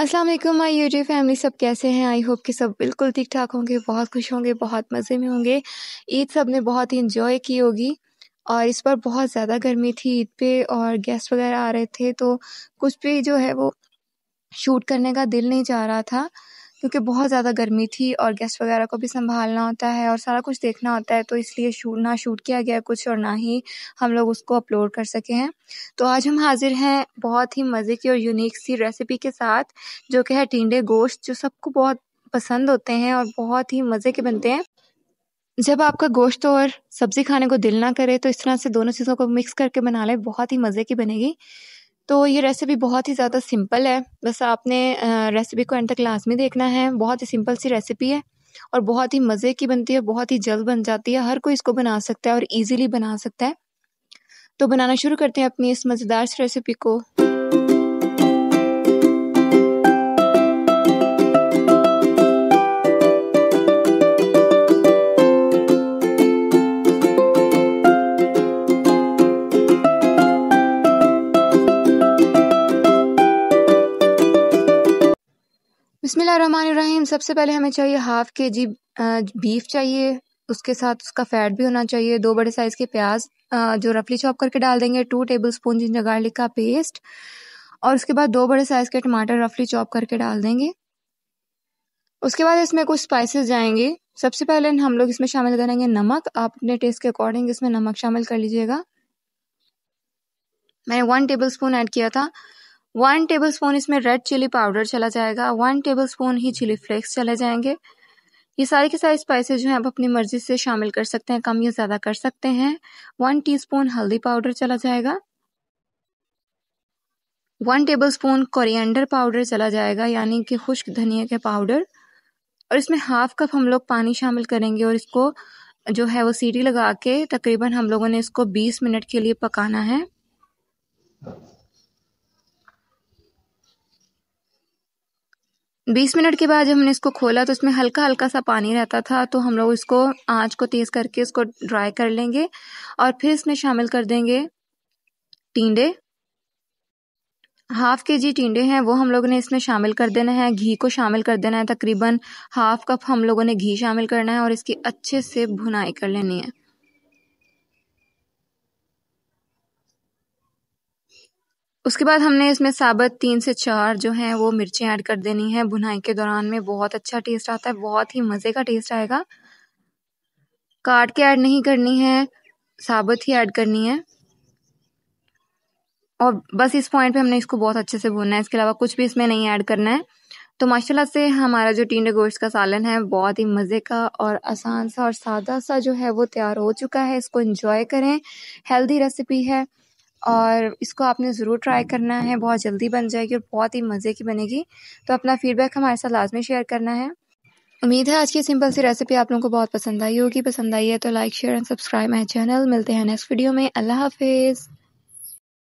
अस्सलाम वालेकुम my YouTube family सब कैसे हैं आई होप कि सब बिल्कुल ठीक ठाक होंगे बहुत खुश होंगे बहुत मज़े में होंगे ईद सब ने बहुत ही इन्जॉय की होगी और इस बार बहुत ज़्यादा गर्मी थी ईद पे और गेस्ट वगैरह आ रहे थे तो कुछ भी जो है वो शूट करने का दिल नहीं जा रहा था क्योंकि बहुत ज़्यादा गर्मी थी और गेस्ट वगैरह को भी संभालना होता है और सारा कुछ देखना होता है तो इसलिए शूट ना शूट किया गया कुछ और ना ही हम लोग उसको अपलोड कर सके हैं तो आज हम हाजिर हैं बहुत ही मज़े की और यूनिक सी रेसिपी के साथ जो कि है टींडे गोश्त जो सबको बहुत पसंद होते हैं और बहुत ही मज़े के बनते हैं जब आपका गोश्त और सब्ज़ी खाने को दिल ना करे तो इस तरह से दोनों चीज़ों को मिक्स करके बना लें बहुत ही मज़े की बनेगी तो ये रेसिपी बहुत ही ज़्यादा सिंपल है बस आपने रेसिपी को एंड तक क्लास में देखना है बहुत ही सिंपल सी रेसिपी है और बहुत ही मज़े की बनती है बहुत ही जल्द बन जाती है हर कोई इसको बना सकता है और इजीली बना सकता है तो बनाना शुरू करते हैं अपनी इस मज़ेदार सी रेसिपी को बिसमीम सबसे पहले हमें चाहिए हाफ़ के जी बीफ चाहिए उसके साथ उसका फ़ैट भी होना चाहिए दो बड़े साइज़ के प्याज जो रफली चॉप करके डाल देंगे two tablespoon ginger garlic का पेस्ट और उसके बाद दो बड़े साइज़ के टमाटर रफली चॉप करके डाल देंगे उसके बाद इसमें कुछ स्पाइसेस जाएंगे सबसे पहले हम लोग इसमें शामिल करेंगे नमक आप अपने टेस्ट के अकॉर्डिंग इसमें नमक शामिल कर लीजिएगा मैंने वन टेबल स्पून ऐड किया था वन टेबल स्पून इसमें रेड चिली पाउडर चला जाएगा वन टेबल स्पून ही चिली फ्लेक्स चले जाएंगे ये सारे के सारे स्पाइसेस जो हैं आप अपनी मर्ज़ी से शामिल कर सकते हैं कम या ज़्यादा कर सकते हैं वन टीस्पून हल्दी पाउडर चला जाएगा one tablespoon coriander powder चला जाएगा यानी कि खुश्क धनिया के पाउडर और इसमें हाफ कप हम लोग पानी शामिल करेंगे और इसको जो है वो सीटी लगा के तकरीबन हम लोगों ने इसको बीस मिनट के लिए पकाना है बीस मिनट के बाद जब हमने इसको खोला तो इसमें हल्का हल्का सा पानी रहता था तो हम लोग इसको आँच को तेज़ करके इसको ड्राई कर लेंगे और फिर इसमें शामिल कर देंगे टींडे हाफ़ के जी टीडे हैं वो हम लोगों ने इसमें शामिल कर देना है घी को शामिल कर देना है तकरीबन हाफ़ कप हम लोगों ने घी शामिल करना है और इसकी अच्छे से भुनाई कर लेनी है उसके बाद हमने इसमें साबत तीन से चार जो हैं वो मिर्चें ऐड कर देनी है भुनाई के दौरान में बहुत अच्छा टेस्ट आता है बहुत ही मज़े का टेस्ट आएगा काट के ऐड नहीं करनी है साबत ही ऐड करनी है और बस इस पॉइंट पे हमने इसको बहुत अच्छे से भुनना है इसके अलावा कुछ भी इसमें नहीं ऐड करना है तो माशाल्लाह से हमारा जो टीडे गोश्त का सालन है बहुत ही मज़े का और आसान सा और सादा सा जो है वो तैयार हो चुका है इसको इंजॉय करें हेल्दी रेसिपी है और इसको आपने ज़रूर ट्राई हम्म। करना है बहुत जल्दी बन जाएगी और बहुत ही मज़े की बनेगी तो अपना फीडबैक हमारे साथ लाजमी शेयर करना है उम्मीद है आज की सिंपल सी रेसिपी आप लोगों को बहुत पसंद आई होगी पसंद आई है तो like share and subscribe my channel मिलते हैं नेक्स्ट वीडियो में अल्लाह हाफिज़